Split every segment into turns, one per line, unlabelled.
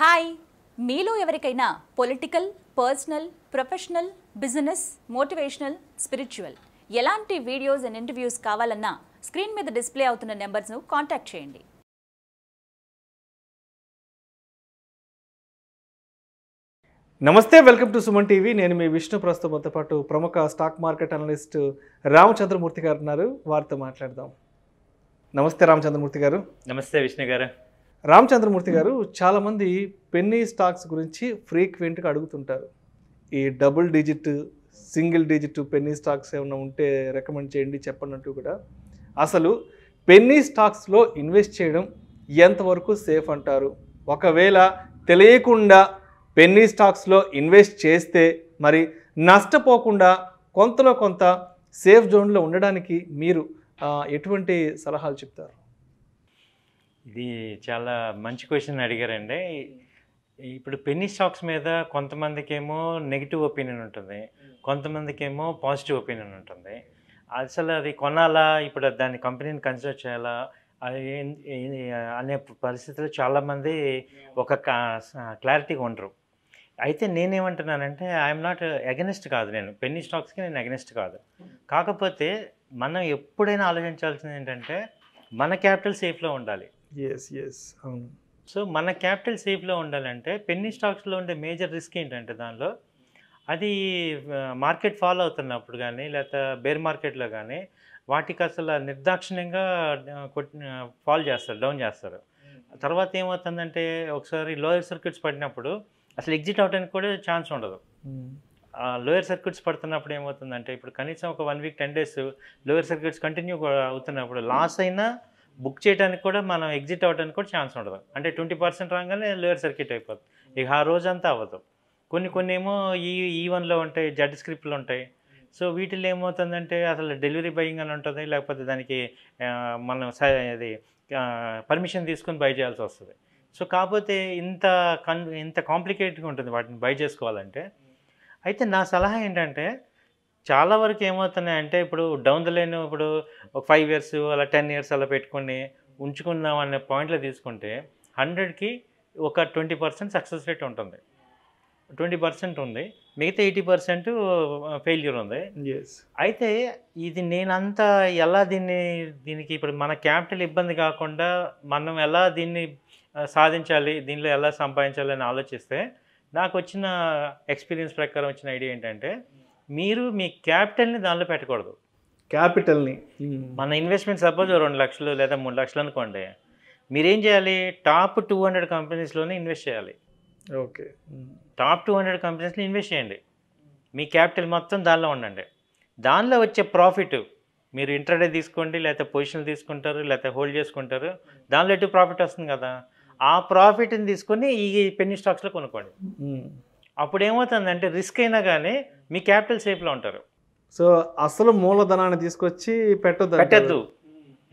Hi మీలో ఎవరికైనా political personal professional business motivational spiritual ఎలాంటి వీడియోస్ అండ్ ఇంటర్వ్యూస్ కావాలన్నా స్క్రీన్ మీద డిస్ప్లే అవుతున్న నెంబర్స్ను కాంటాక్ట్ చేయండి నమస్తే వెల్కమ్ టు సుమన్ టీవీ నేను మీ విష్ణు ప్రస్తుతంతో పాటు ప్రముఖ స్టాక్ మార్కెట్ అనలిస్ట్ రామచంద్రమూర్తి గారు ఉన్నారు వారితో మాట్లాడదాం నమస్తే రామచంద్రమూర్తి గారు
నమస్తే విష్ణు గారు
రామచంద్రమూర్తి గారు చాలామంది పెన్నీ స్టాక్స్ గురించి ఫ్రీక్వెంట్గా అడుగుతుంటారు ఈ double digit single digit penny stocks ఏమైనా ఉంటే రికమెండ్ చేయండి చెప్పన్నట్టు కూడా అసలు పెన్నీ స్టాక్స్లో ఇన్వెస్ట్ చేయడం ఎంతవరకు సేఫ్ అంటారు ఒకవేళ తెలియకుండా పెన్నీ స్టాక్స్లో ఇన్వెస్ట్ చేస్తే మరి నష్టపోకుండా కొంతలో కొంత సేఫ్ జోన్లో ఉండడానికి మీరు ఎటువంటి సలహాలు చెప్తారు
ఇది చాలా మంచి క్వశ్చన్ అడిగారండి ఇప్పుడు పెన్నీ స్టాక్స్ మీద కొంతమందికి ఏమో నెగిటివ్ ఒపీనియన్ ఉంటుంది కొంతమందికి ఏమో పాజిటివ్ ఒపీనియన్ ఉంటుంది అసలు అది కొనాలా ఇప్పుడు దాని కంపెనీని కన్సిడర్ చేయాలా అనే పరిస్థితిలో చాలామంది ఒక క్లారిటీగా ఉండరు అయితే నేనేమంటున్నానంటే ఐఎమ్ నాట్ అగెనిస్ట్ కాదు నేను పెన్నీ స్టాక్స్కి నేను అగెనిస్ట్ కాదు కాకపోతే మనం ఎప్పుడైనా ఆలోచించాల్సింది ఏంటంటే మన క్యాపిటల్ సేఫ్లో ఉండాలి ఎస్ ఎస్ అవును సో మన క్యాపిటల్ సేఫ్లో ఉండాలంటే పెన్నీ స్టాక్స్లో ఉండే మేజర్ రిస్క్ ఏంటంటే దానిలో అది మార్కెట్ ఫాలో అవుతున్నప్పుడు కానీ లేకపోతే బేర్ మార్కెట్లో కానీ వాటికి అసలు నిర్దాక్షిణ్యంగా ఫాల్ చేస్తారు డౌన్ చేస్తారు hmm. తర్వాత ఏమవుతుందంటే ఒకసారి లోయర్ సర్క్యూట్స్ పడినప్పుడు అసలు ఎగ్జిట్ అవడానికి కూడా ఛాన్స్ ఉండదు hmm. లోయర్ సర్క్యూట్స్ పడుతున్నప్పుడు ఏమవుతుందంటే ఇప్పుడు కనీసం ఒక one week ten days lower circuits continue అవుతున్నప్పుడు లాస్ అయినా బుక్ చేయడానికి కూడా మనం ఎగ్జిట్ అవ్వడానికి కూడా ఛాన్స్ ఉండదు అంటే ట్వంటీ పర్సెంట్ రాగానే లోయర్ సర్క్యూట్ అయిపోతుంది ఇక ఆ రోజంతా అవ్వదు కొన్ని కొన్ని ఏమో ఈ ఈ వన్లో ఉంటాయి జడ్ స్క్రిప్ట్లు ఉంటాయి సో వీటిలో ఏమవుతుందంటే అసలు డెలివరీ బయ్యింగ్ అని ఉంటుంది లేకపోతే దానికి మనం అది పర్మిషన్ తీసుకుని బై చేయాల్సి వస్తుంది సో కాకపోతే ఇంత కన్ ఇంత కాంప్లికేట్గా ఉంటుంది వాటిని బై చేసుకోవాలంటే అయితే నా సలహా ఏంటంటే చాలా వరకు ఏమవుతున్నాయి అంటే ఇప్పుడు డౌన్ ద లైన్ ఇప్పుడు ఒక ఫైవ్ ఇయర్స్ అలా టెన్ ఇయర్స్ అలా పెట్టుకుని ఉంచుకుందాం అనే పాయింట్లో తీసుకుంటే హండ్రెడ్కి ఒక ట్వంటీ పర్సెంట్ సక్సెస్ రేట్ ఉంటుంది ట్వంటీ పర్సెంట్ ఉంది మిగతా ఎయిటీ పర్సెంట్ ఫెయిల్యూర్ ఉంది అయితే ఇది నేనంతా ఎలా దీన్ని దీనికి ఇప్పుడు మన క్యాపిటల్ ఇబ్బంది కాకుండా మనం ఎలా దీన్ని సాధించాలి దీనిలో ఎలా సంపాదించాలి అని ఆలోచిస్తే నాకు వచ్చిన ఎక్స్పీరియన్స్ ప్రకారం వచ్చిన ఐడియా ఏంటంటే మీరు మీ క్యాపిటల్ని దానిలో పెట్టకూడదు
క్యాపిటల్ని
మన ఇన్వెస్ట్మెంట్ సపోజ్ రెండు లక్షలు లేదా మూడు లక్షలు అనుకోండి మీరేం చేయాలి టాప్ టూ హండ్రెడ్ కంపెనీస్లోనే ఇన్వెస్ట్ చేయాలి ఓకే టాప్ టూ హండ్రెడ్ కంపెనీస్లో ఇన్వెస్ట్ చేయండి మీ క్యాపిటల్ మొత్తం దానిలో ఉండండి దానిలో వచ్చే ప్రాఫిట్ మీరు ఇంటర్డే తీసుకోండి లేకపోతే పొజిషన్లు తీసుకుంటారు లేకపోతే హోల్డ్ చేసుకుంటారు దానిలో ఎటు ప్రాఫిట్ వస్తుంది కదా ఆ ప్రాఫిట్ని తీసుకొని ఈ పెన్ని స్టాక్స్లో కొనుక్కోండి అప్పుడు ఏమవుతుందంటే రిస్క్ అయినా కానీ మీ క్యాపిటల్ సేఫ్లో ఉంటారు
సో అసలు మూలధనాన్ని తీసుకొచ్చి పెట్టద్దు పెట్టద్దు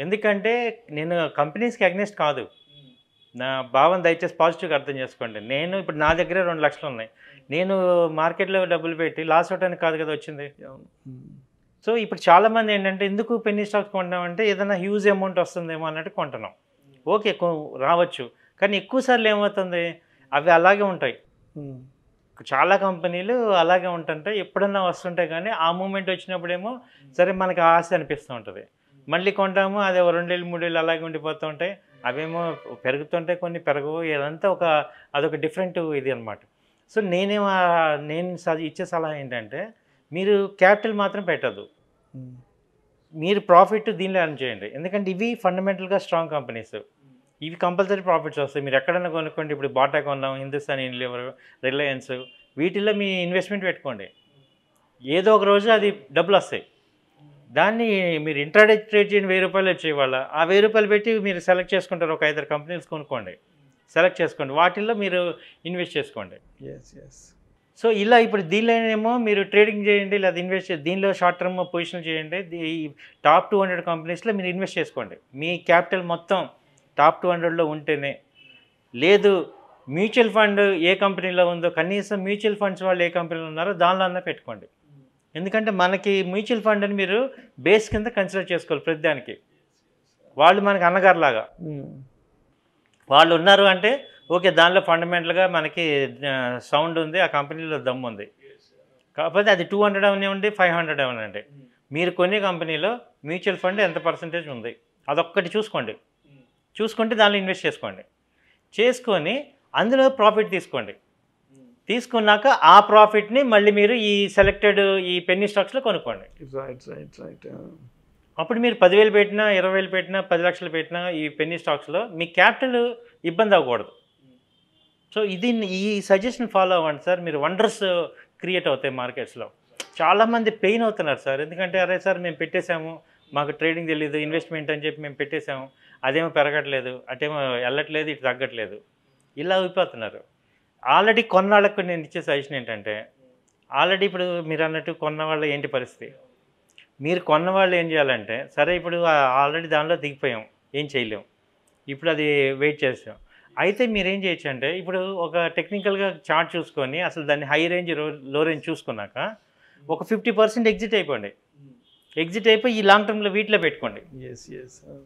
ఎందుకంటే నేను కంపెనీస్కి అగ్నెస్ట్ కాదు నా భావం దయచేసి పాజిటివ్గా అర్థం చేసుకోండి నేను ఇప్పుడు నా దగ్గర రెండు లక్షలు ఉన్నాయి నేను మార్కెట్లో డబ్బులు పెట్టి లాస్ అవడానికి కాదు కదా వచ్చింది సో ఇప్పుడు చాలామంది ఏంటంటే ఎందుకు పెన్ని స్టాక్స్ కొంటామంటే ఏదైనా హ్యూజ్ అమౌంట్ వస్తుందేమో అన్నట్టు కొంటున్నాం ఓకే రావచ్చు కానీ ఎక్కువసార్లు ఏమవుతుంది అవి అలాగే ఉంటాయి చాలా కంపెనీలు అలాగే ఉంటుంటే ఎప్పుడన్నా వస్తుంటే కానీ ఆ మూమెంట్ వచ్చినప్పుడేమో సరే మనకి ఆశ అనిపిస్తూ ఉంటుంది మళ్ళీ కొంటాము అదే రెండేళ్ళు మూడేళ్ళు అలాగే ఉండిపోతూ ఉంటాయి అవేమో పెరుగుతుంటాయి కొన్ని పెరగవు ఇదంతా ఒక అదొక డిఫరెంట్ ఇది అనమాట సో నేనేమో నేను ఇచ్చే సలహా ఏంటంటే మీరు క్యాపిటల్ మాత్రం పెట్టదు మీరు ప్రాఫిట్ దీనిలో అర్న్ చేయండి ఎందుకంటే ఇవి ఫండమెంటల్గా స్ట్రాంగ్ కంపెనీస్ ఇవి కంపల్సరీ ప్రాఫిట్స్ వస్తాయి మీరు ఎక్కడైనా కొనుక్కోండి ఇప్పుడు బాటా కొందాం హిందుస్థాన్ ఇన్లివర్ రిలయన్స్ వీటిల్లో మీ ఇన్వెస్ట్మెంట్ పెట్టుకోండి ఏదో ఒక రోజు అది డబ్బులు వస్తాయి దాన్ని మీరు ఇంట్రాడే ట్రేడ్ చేయని వెయ్యి రూపాయలు వచ్చేవాళ్ళ ఆ వెయ్యి రూపాయలు పెట్టి మీరు సెలెక్ట్ చేసుకుంటారు ఒక ఐదారు కంపెనీస్ కొనుక్కోండి సెలెక్ట్ చేసుకోండి వాటిల్లో మీరు ఇన్వెస్ట్ చేసుకోండి ఎస్ ఎస్ సో ఇలా ఇప్పుడు దీనిలోనేమో మీరు ట్రేడింగ్ చేయండి లేదా ఇన్వెస్ట్ దీనిలో షార్ట్ టర్మ్ పొజిషన్ చేయండి ఈ టాప్ టూ హండ్రెడ్ కంపెనీస్లో మీరు ఇన్వెస్ట్ చేసుకోండి మీ క్యాపిటల్ మొత్తం టాప్ టూ హండ్రెడ్లో ఉంటేనే లేదు మ్యూచువల్ ఫండ్ ఏ కంపెనీలో ఉందో కనీసం మ్యూచువల్ ఫండ్స్ వాళ్ళు ఏ కంపెనీలో ఉన్నారో దానిలో అన్నా పెట్టుకోండి ఎందుకంటే మనకి మ్యూచువల్ ఫండ్ అని మీరు బేస్ కింద కన్సిడర్ చేసుకోవాలి ప్రతిదానికి వాళ్ళు మనకి అన్నగారులాగా hmm. వాళ్ళు ఉన్నారు అంటే ఓకే దానిలో ఫండమెంటల్గా మనకి సౌండ్ ఉంది ఆ కంపెనీలో దమ్ ఉంది కాకపోతే అది టూ హండ్రెడ్ అవనివ్వండి ఫైవ్ హండ్రెడ్ అండి మీరు కొనే కంపెనీలో మ్యూచువల్ ఫండ్ ఎంత పర్సంటేజ్ ఉంది అదొక్కటి చూసుకోండి చూసుకుంటే దానిలో ఇన్వెస్ట్ చేసుకోండి చేసుకొని అందులో ప్రాఫిట్ తీసుకోండి తీసుకున్నాక ఆ ప్రాఫిట్ని మళ్ళీ మీరు ఈ సెలెక్టెడ్ ఈ పెన్ని స్టాక్స్లో కొనుక్కోండి అప్పుడు మీరు పదివేలు పెట్టినా ఇరవై వేలు పెట్టినా పది లక్షలు పెట్టినా ఈ పెన్ని స్టాక్స్లో మీ క్యాపిటల్ ఇబ్బంది అవ్వకూడదు సో ఇది ఈ సజెషన్ ఫాలో అవ్వండి సార్ మీరు వండర్స్ క్రియేట్ అవుతాయి మార్కెట్స్లో చాలామంది పెయిన్ అవుతున్నారు సార్ ఎందుకంటే అరే సార్ మేము పెట్టేశాము మాకు ట్రేడింగ్ తెలియదు ఇన్వెస్ట్మెంట్ అని చెప్పి మేము పెట్టేశాము అదేమో పెరగట్లేదు అటేమో వెళ్ళట్లేదు ఇటు తగ్గట్లేదు ఇలా అయిపోతున్నారు ఆల్రెడీ కొన్నాళ్ళకు నేను ఇచ్చే సజెషన్ ఏంటంటే ఆల్రెడీ ఇప్పుడు మీరు అన్నట్టు కొన్న వాళ్ళు ఏంటి పరిస్థితి మీరు కొన్న వాళ్ళు ఏం చేయాలంటే సరే ఇప్పుడు ఆల్రెడీ దానిలో దిగిపోయాం ఏం చేయలేం ఇప్పుడు అది వెయిట్ చేస్తాం అయితే మీరు ఏం చేయొచ్చు అంటే ఇప్పుడు ఒక టెక్నికల్గా చార్ట్ చూసుకొని అసలు దాన్ని హై రేంజ్ లో రేంజ్ చూసుకున్నాక ఒక ఫిఫ్టీ పర్సెంట్ ఎగ్జిట్ అయిపోండి ఎగ్జిట్ అయిపోయి ఈ లాంగ్ టర్మ్లో వీటిలో పెట్టుకోండి uh.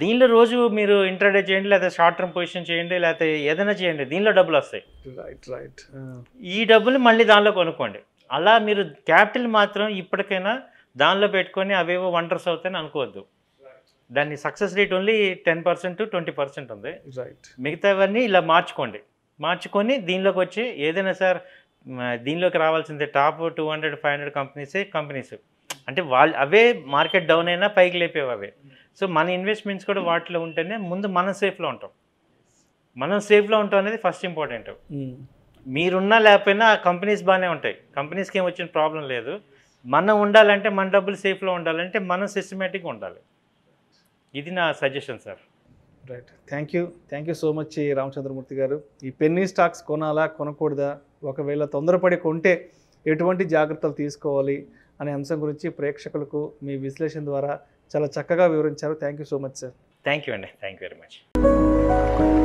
దీనిలో రోజు మీరు ఇంటర్డే చేయండి లేకపోతే షార్ట్ టర్మ్ పొజిషన్ చేయండి లేకపోతే ఏదైనా చేయండి దీనిలో డబ్బులు వస్తాయి రైట్ రైట్ uh. ఈ డబ్బులు మళ్ళీ దానిలో కొనుక్కోండి అలా మీరు క్యాపిటల్ మాత్రం ఇప్పటికైనా దానిలో పెట్టుకొని అవేవో వండర్స్ అవుతాయని అనుకోవద్దు దాన్ని success rate only ten percent twenty percent ఉంది రైట్ మిగతావన్నీ ఇలా మార్చుకోండి మార్చుకొని దీనిలోకి వచ్చి ఏదైనా సార్ దీనిలోకి రావాల్సిందే top two hundred five hundred కంపెనీసే కంపెనీస్ అంటే వాళ్ళు అవే మార్కెట్ డౌన్ అయినా పైకి లేపేవి అవే సో మన ఇన్వెస్ట్మెంట్స్ కూడా వాటిలో ఉంటేనే ముందు మనం సేఫ్లో ఉంటాం మనం సేఫ్లో ఉంటాం అనేది ఫస్ట్ ఇంపార్టెంట్ మీరున్నా లేకపోయినా ఆ కంపెనీస్ బాగానే ఉంటాయి కంపెనీస్కి ఏమి వచ్చిన ప్రాబ్లం లేదు మనం ఉండాలంటే మన డబ్బులు సేఫ్లో ఉండాలంటే మనం సిస్టమేటిక్గా ఉండాలి ఇది నా suggestion sir
right thank you thank you so much Ramachandramurthy గారు ఈ పెన్నీ స్టాక్స్ కొనాలా కొనకూడదా ఒకవేళ తొందరపడి కొంటే ఎటువంటి జాగ్రత్తలు తీసుకోవాలి అనే అంశం గురించి ప్రేక్షకులకు మీ విశ్లేషణ ద్వారా చాలా చక్కగా వివరించారు thank you so much sir
thank you అండి థ్యాంక్ యూ వెరీ మచ్